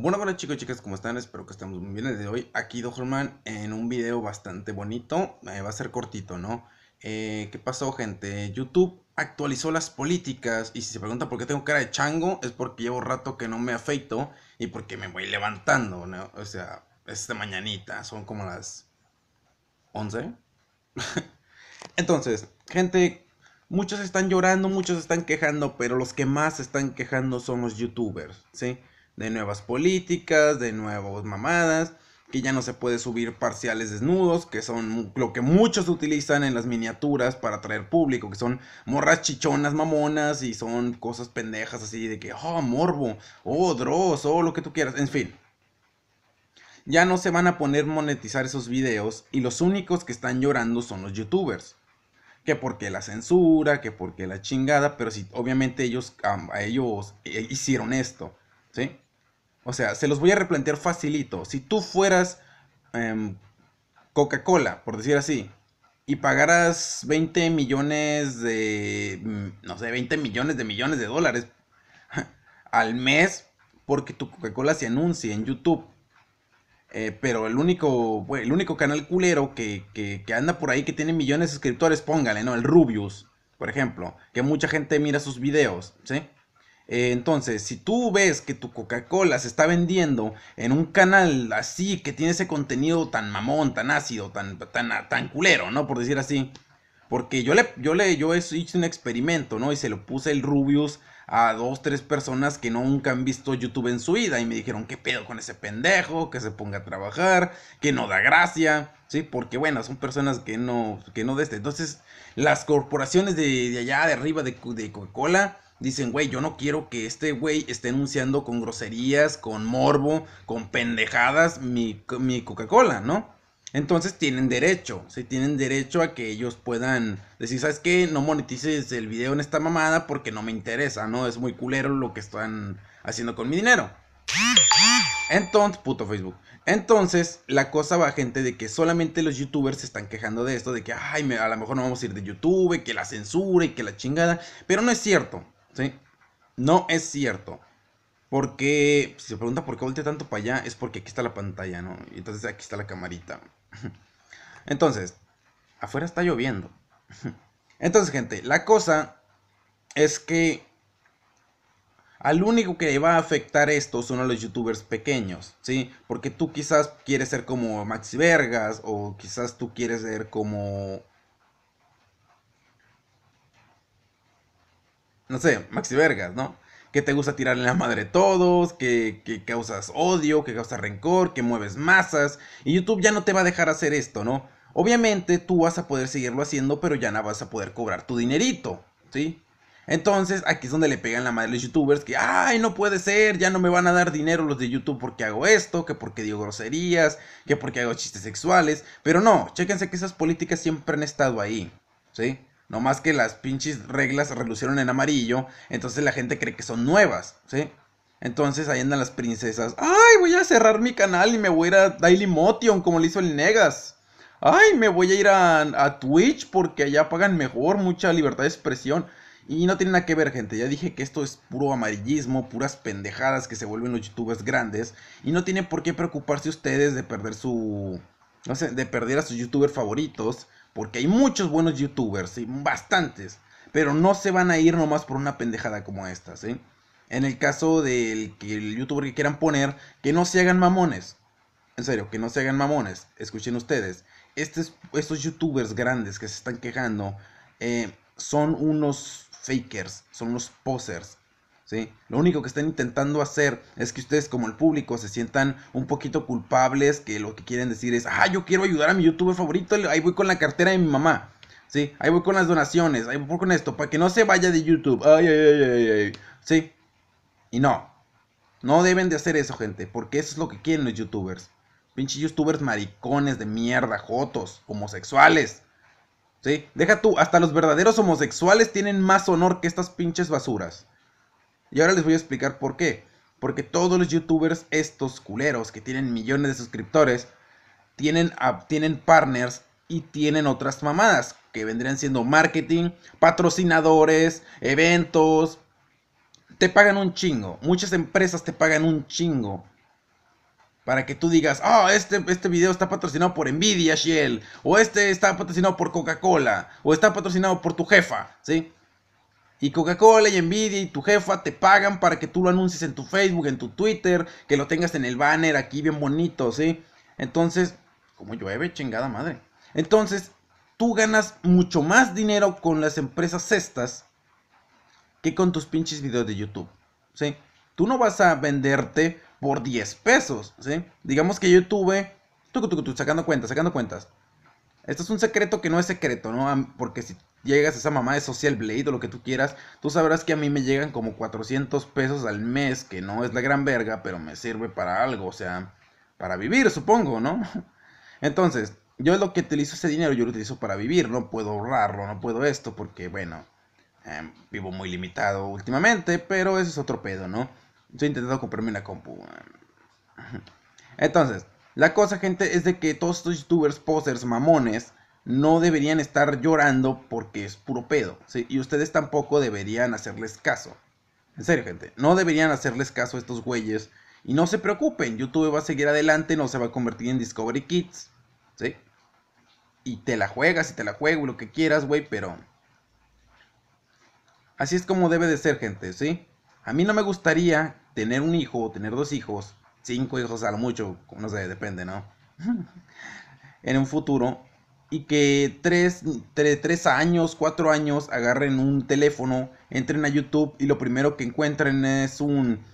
Bueno, bueno chicos y chicas, ¿cómo están? Espero que estemos muy bien desde hoy. Aquí Man en un video bastante bonito, eh, va a ser cortito, ¿no? Eh, ¿Qué pasó gente? YouTube actualizó las políticas y si se pregunta por qué tengo cara de chango es porque llevo rato que no me afeito y porque me voy levantando, ¿no? O sea, es de mañanita, son como las 11. Entonces, gente, muchos están llorando, muchos están quejando, pero los que más están quejando son los youtubers, ¿sí? sí de nuevas políticas, de nuevas mamadas, que ya no se puede subir parciales desnudos, que son lo que muchos utilizan en las miniaturas para atraer público, que son morras chichonas mamonas y son cosas pendejas así de que, oh, morbo, oh, dross, oh, lo que tú quieras, en fin. Ya no se van a poner monetizar esos videos y los únicos que están llorando son los youtubers. Que porque la censura, que porque la chingada, pero si obviamente ellos, a ellos eh, hicieron esto, ¿sí? O sea, se los voy a replantear facilito. Si tú fueras em, Coca-Cola, por decir así, y pagaras 20 millones de, mm, no sé, 20 millones de millones de dólares al mes porque tu Coca-Cola se anuncie en YouTube. Eh, pero el único, el único canal culero que, que, que, anda por ahí que tiene millones de suscriptores, póngale, ¿no? El Rubius, por ejemplo, que mucha gente mira sus videos, ¿sí? Eh, entonces, si tú ves que tu Coca-Cola se está vendiendo en un canal así, que tiene ese contenido tan mamón, tan ácido, tan, tan, culero, ¿no? Por decir así. Porque yo le, yo le, yo hice un experimento, ¿no? Y se lo puse el Rubius a dos, tres personas que nunca han visto YouTube en su vida. Y me dijeron, ¿qué pedo con ese pendejo? Que se ponga a trabajar, que no da gracia. Sí, porque bueno, son personas que no, que no de este. Entonces, las corporaciones de, allá, de arriba, de, de Coca-Cola, dicen, güey, yo no quiero que este güey esté anunciando con groserías, con morbo, con pendejadas mi, Coca-Cola, ¿no? Entonces tienen derecho, ¿sí? tienen derecho a que ellos puedan decir, ¿sabes qué? No monetices el video en esta mamada porque no me interesa, ¿no? Es muy culero lo que están haciendo con mi dinero. Entonces, puto Facebook. Entonces, la cosa va, gente, de que solamente los youtubers se están quejando de esto, de que, ay, a lo mejor no vamos a ir de YouTube, que la censura y que la chingada. Pero no es cierto. ¿sí? No es cierto. Porque, si se pregunta por qué volteé tanto para allá, es porque aquí está la pantalla, ¿no? Y entonces aquí está la camarita. Entonces, afuera está lloviendo. Entonces, gente, la cosa es que al único que va a afectar esto son a los youtubers pequeños, ¿sí? Porque tú quizás quieres ser como Maxi Vergas o quizás tú quieres ser como no sé, Maxi Vergas, ¿no? Que te gusta tirarle la madre a todos, que, que causas odio, que causas rencor, que mueves masas. Y YouTube ya no te va a dejar hacer esto, ¿no? Obviamente tú vas a poder seguirlo haciendo, pero ya no vas a poder cobrar tu dinerito, ¿sí? Entonces, aquí es donde le pegan la madre a los youtubers que, ay, no puede ser, ya no me van a dar dinero los de YouTube porque hago esto, que porque digo groserías, que porque hago chistes sexuales. Pero no, chéquense que esas políticas siempre han estado ahí, ¿sí? No más que las pinches reglas relucieron en amarillo, entonces la gente cree que son nuevas, ¿sí? Entonces ahí andan las princesas. ¡Ay, voy a cerrar mi canal y me voy a ir a Daily Motion como le hizo el Negas! ¡Ay, me voy a ir a, Twitch porque allá pagan mejor, mucha libertad de expresión! Y no tiene nada que ver, gente. Ya dije que esto es puro amarillismo, puras pendejadas que se vuelven los youtubers grandes. Y no tiene por qué preocuparse ustedes de perder su. No sé, de perder a sus youtubers favoritos. Porque hay muchos buenos youtubers, bastantes. Pero no se van a ir nomás por una pendejada como esta, ¿sí? En el caso del que el youtuber que quieran poner, que no se hagan mamones. En serio, que no se hagan mamones. Escuchen ustedes. Este estos youtubers grandes que se están quejando eh, son unos fakers, son unos posers. ¿sí? Lo único que están intentando hacer es que ustedes como el público se sientan un poquito culpables, que lo que quieren decir es, ah, yo quiero ayudar a mi youtuber favorito, ahí voy con la cartera de mi mamá. Sí, ahí voy con las donaciones, ahí voy con esto, para que no se vaya de YouTube. Ay, ay, ay, ay, Sí. Y no. No deben de hacer eso, gente, porque eso es lo que quieren los youtubers. Pinches youtubers maricones de mierda, jotos, homosexuales. ¿Sí? Deja tú, hasta los verdaderos homosexuales tienen más honor que estas pinches basuras. Y ahora les voy a explicar por qué. Porque todos los youtubers, estos culeros que tienen millones de suscriptores, tienen, partners y tienen otras mamadas que vendrían siendo marketing, patrocinadores, eventos. Te pagan un chingo. Muchas empresas te pagan un chingo. Para que tú digas, ah, oh, este, este video está patrocinado por Nvidia, Shell. O este está patrocinado por Coca-Cola. O está patrocinado por tu jefa. ¿Sí? Y Coca-Cola y Nvidia y tu jefa te pagan para que tú lo anuncies en tu Facebook, en tu Twitter, que lo tengas en el banner aquí bien bonito, ¿sí? Entonces, como llueve, chingada madre. Entonces, tú ganas mucho más dinero con las empresas estas que con tus pinches videos de YouTube, ¿sí? Tú no vas a venderte por 10 pesos, ¿sí? Digamos que YouTube, tú, tú, sacando cuentas, sacando cuentas, esto es un secreto que no es secreto, ¿no? Porque si llegas a esa mamá de Social Blade o lo que tú quieras, tú sabrás que a mí me llegan como 400 pesos al mes, que no es la gran verga, pero me sirve para algo, o sea, para vivir, supongo, ¿no? Entonces, yo lo que utilizo ese dinero, yo lo utilizo para vivir, no puedo ahorrarlo, no puedo esto, porque bueno, em, vivo muy limitado últimamente, pero eso es otro pedo, ¿no? yo he intentado comprarme una compu. Em. Entonces, la cosa, gente, es de que todos estos youtubers, posers, mamones, no deberían estar llorando porque es puro pedo. ¿sí? Y ustedes tampoco deberían hacerles caso. En serio, gente, no deberían hacerles caso a estos güeyes. Y no se preocupen, YouTube va a seguir adelante, no se va a convertir en Discovery Kids. ¿Sí? Y te la juegas y te la juego lo que quieras, güey, pero... Así es como debe de ser, gente, ¿sí? A mí no me gustaría tener un hijo o tener dos hijos cinco hijos a lo mucho, no sé, depende, ¿no? en un futuro. Y que tres, años, cuatro años agarren un teléfono, entren a YouTube y lo primero que encuentren es un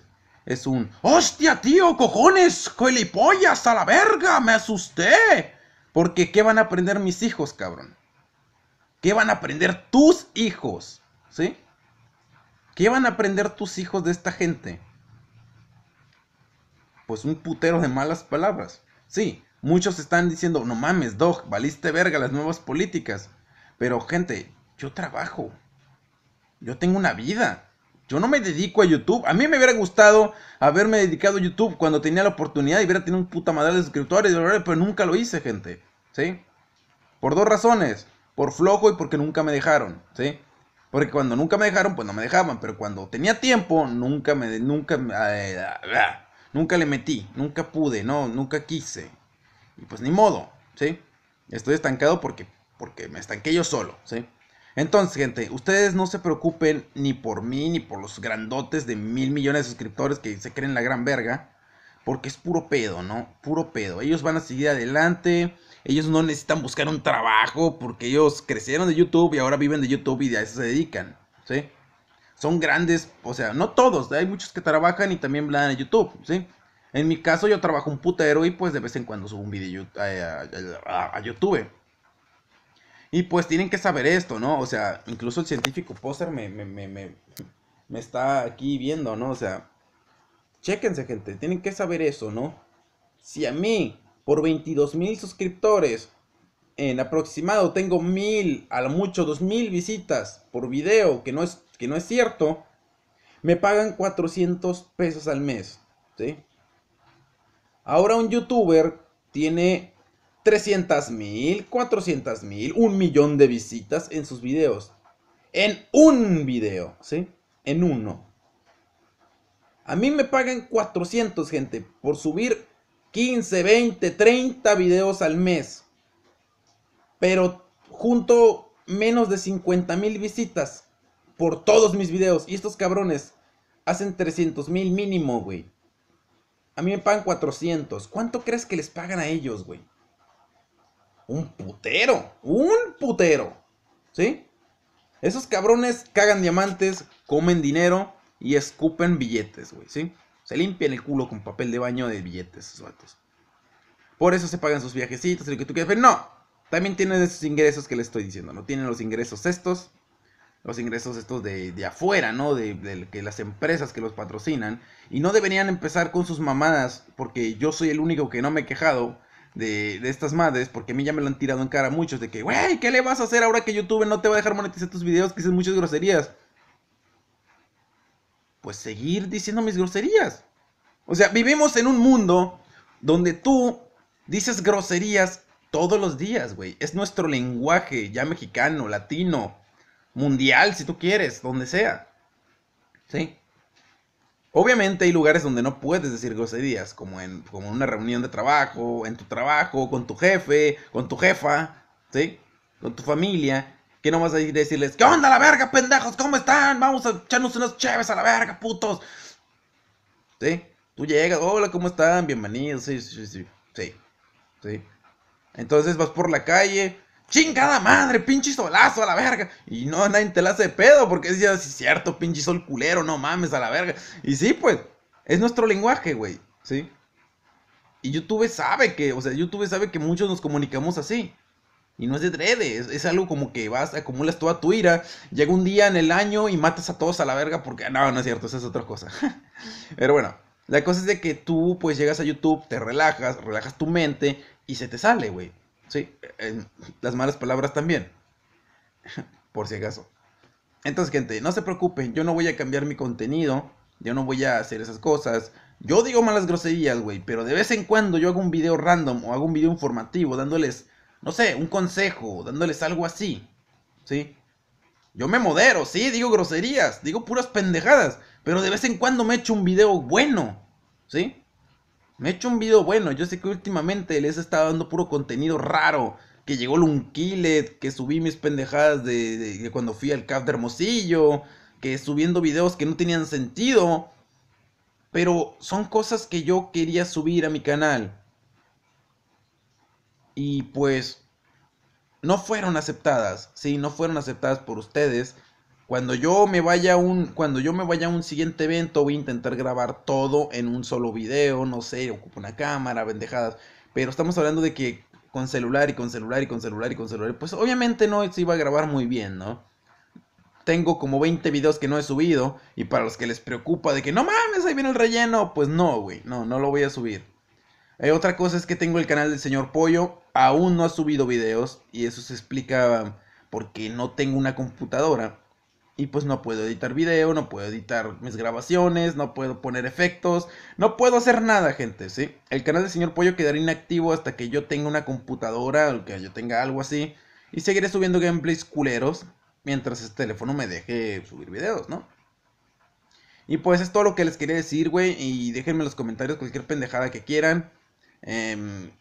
es un ¡Hostia, tío! ¡Cojones! ¡Colipollas! ¡A la verga! ¡Me asusté! Porque ¿qué van a aprender mis hijos, cabrón? ¿Qué van a aprender tus hijos? ¿Sí? ¿Qué van a aprender tus hijos de esta gente? pues un putero de malas palabras. Sí, muchos están diciendo, no mames, Dog, valiste verga las nuevas políticas. Pero gente, yo trabajo. Yo tengo una vida. Yo no me dedico a YouTube. A mí me hubiera gustado haberme dedicado a YouTube cuando tenía la oportunidad y hubiera tenido un puta madre de suscriptores, pero nunca lo hice, gente. ¿Sí? Por dos razones. Por flojo y porque nunca me dejaron. ¿Sí? Porque cuando nunca me dejaron, pues no me dejaban. Pero cuando tenía tiempo, nunca me... Nunca me... Eh, ah, ah, Nunca le metí, nunca pude, no, nunca quise. Y pues ni modo, ¿sí? Estoy estancado porque, porque me estanqué yo solo, ¿sí? Entonces, gente, ustedes no se preocupen ni por mí, ni por los grandotes de mil millones de suscriptores que se creen la gran verga. Porque es puro pedo, ¿no? Puro pedo. Ellos van a seguir adelante. Ellos no necesitan buscar un trabajo porque ellos crecieron de YouTube y ahora viven de YouTube y a eso se dedican, ¿sí? son grandes, o sea, no todos, hay muchos que trabajan y también van a YouTube, ¿sí? En mi caso yo trabajo un putero y pues de vez en cuando subo un video eh, a, YouTube. Y pues tienen que saber esto, ¿no? O sea, incluso el científico Poser me, me, me, me, está aquí viendo, ¿no? O sea, chéquense gente, tienen que saber eso, ¿no? Si a mí, por 22 mil suscriptores, en aproximado tengo mil, a lo mucho dos mil visitas por video, que no es que no es cierto, me pagan 400 pesos al mes, Ahora un youtuber tiene 300 mil, 400 mil, un millón de visitas en sus videos. En un video, En uno. A mí me pagan 400, gente, por subir 15, 20, 30 videos al mes. Pero junto menos de 50 mil visitas por todos mis videos. Y estos cabrones hacen 300 mil mínimo, güey. A mí me pagan 400. ¿Cuánto crees que les pagan a ellos, güey? Un putero. Un putero. ¿Sí? Esos cabrones cagan diamantes, comen dinero y escupen billetes, güey. ¿Sí? Se limpian el culo con papel de baño de billetes, esos vatos. Por eso se pagan sus viajecitos y lo que tú quieras. no. También tienen esos ingresos que les estoy diciendo. No tienen los ingresos estos los ingresos estos de, de afuera, ¿no? De, que las empresas que los patrocinan. Y no deberían empezar con sus mamadas, porque yo soy el único que no me he quejado de, de estas madres, porque a mí ya me lo han tirado en cara muchos de que, güey, ¿qué le vas a hacer ahora que YouTube no te va a dejar monetizar tus videos, que dices muchas groserías? Pues seguir diciendo mis groserías. O sea, vivimos en un mundo donde tú dices groserías todos los días, güey. Es nuestro lenguaje ya mexicano, latino mundial, si tú quieres, donde sea. ¿Sí? Obviamente hay lugares donde no puedes decir groserías, como como en una reunión de trabajo, en tu trabajo, con tu jefe, con tu jefa, ¿sí? Con tu familia, que no vas a decirles, ¿qué onda la verga, pendejos? ¿Cómo están? Vamos a echarnos unos chéves a la verga, putos. ¿Sí? Tú llegas, hola, ¿cómo están? Bienvenidos, sí, sí, sí, sí, sí. Entonces vas por la calle, chingada madre, pinche solazo a la verga. Y no, nadie te la hace pedo porque decía, es cierto, pinche sol culero, no mames a la verga. Y sí, pues, es nuestro lenguaje, güey, ¿sí? Y YouTube sabe que, o sea, YouTube sabe que muchos nos comunicamos así. Y no es de drede, es, es, algo como que vas, acumulas toda tu ira, llega un día en el año y matas a todos a la verga porque, ah, no, no es cierto, esa es otra cosa. Pero bueno, la cosa es de que tú pues llegas a YouTube, te relajas, relajas tu mente y se te sale, güey. Sí, las malas palabras también. Por si acaso. Entonces, gente, no se preocupen, yo no voy a cambiar mi contenido, yo no voy a hacer esas cosas. Yo digo malas groserías, güey, pero de vez en cuando yo hago un video random o hago un video informativo dándoles, no sé, un consejo, dándoles algo así. ¿Sí? Yo me modero, sí, digo groserías, digo puras pendejadas, pero de vez en cuando me echo un video bueno. ¿Sí? Me he hecho un video bueno, yo sé que últimamente les estaba dando puro contenido raro. Que llegó Lunquilet, que subí mis pendejadas de, cuando fui al CAF de Hermosillo, que subiendo videos que no tenían sentido. Pero son cosas que yo quería subir a mi canal. Y pues no fueron aceptadas, sí, no fueron aceptadas por ustedes. Cuando yo me vaya a un, cuando yo me vaya a un siguiente evento, voy a intentar grabar todo en un solo video, no sé, ocupo una cámara, bendejadas. Pero estamos hablando de que con celular y con celular y con celular y con celular, pues obviamente no se iba a grabar muy bien, ¿no? Tengo como 20 videos que no he subido y para los que les preocupa de que no mames, ahí viene el relleno, pues no, güey, no, no lo voy a subir. Eh, otra cosa es que tengo el canal del señor Pollo, aún no ha subido videos y eso se explica porque no tengo una computadora y pues no puedo editar video, no puedo editar mis grabaciones, no puedo poner efectos, no puedo hacer nada, gente, ¿sí? El canal del señor Pollo quedará inactivo hasta que yo tenga una computadora o que yo tenga algo así. Y seguiré subiendo gameplays culeros mientras este teléfono me deje subir videos, ¿no? Y pues es todo lo que les quería decir, güey. Y déjenme en los comentarios cualquier pendejada que quieran. Em,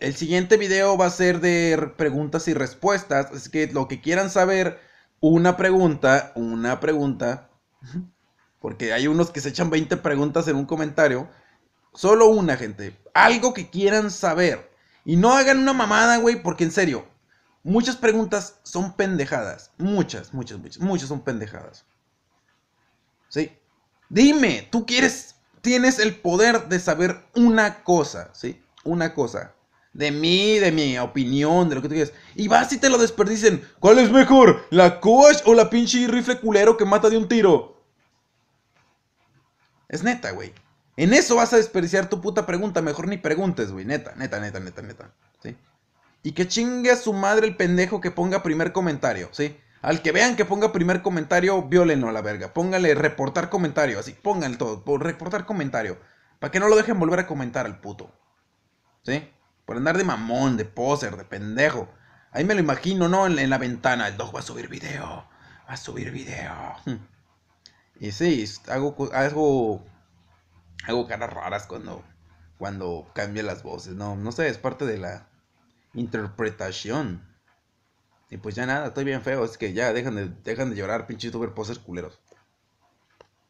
el siguiente video va a ser de preguntas y respuestas. Así que lo que quieran saber una pregunta, una pregunta, porque hay unos que se echan 20 preguntas en un comentario. Solo una, gente. Algo que quieran saber. Y no hagan una mamada, güey, porque en serio, muchas preguntas son pendejadas. Muchas, muchas, muchas, muchas son pendejadas. ¿Sí? Dime, tú quieres, tienes el poder de saber una cosa, ¿sí? Una cosa de mí, de mi opinión, de lo que tú quieras. Y vas y te lo desperdicen. ¿Cuál es mejor? ¿La Coach o la pinche rifle culero que mata de un tiro? Es neta, güey. En eso vas a desperdiciar tu puta pregunta. Mejor ni preguntes, güey. Neta, neta, neta, neta, neta. ¿Sí? Y que chingue a su madre el pendejo que ponga primer comentario, ¿sí? Al que vean que ponga primer comentario, violenlo a la verga. Póngale reportar comentario, así. Pónganle todo. Por reportar comentario. Para que no lo dejen volver a comentar al puto. ¿Sí? Por andar de mamón, de poser, de pendejo. Ahí me lo imagino, ¿no? En, la ventana. El dog va a subir video. Va a subir video. Y sí, hago, hago, hago caras raras cuando, cuando cambia las voces, ¿no? No sé, es parte de la interpretación. Y pues ya nada, estoy bien feo, es que ya dejan de, dejan de llorar, pinches youtuber posers culeros.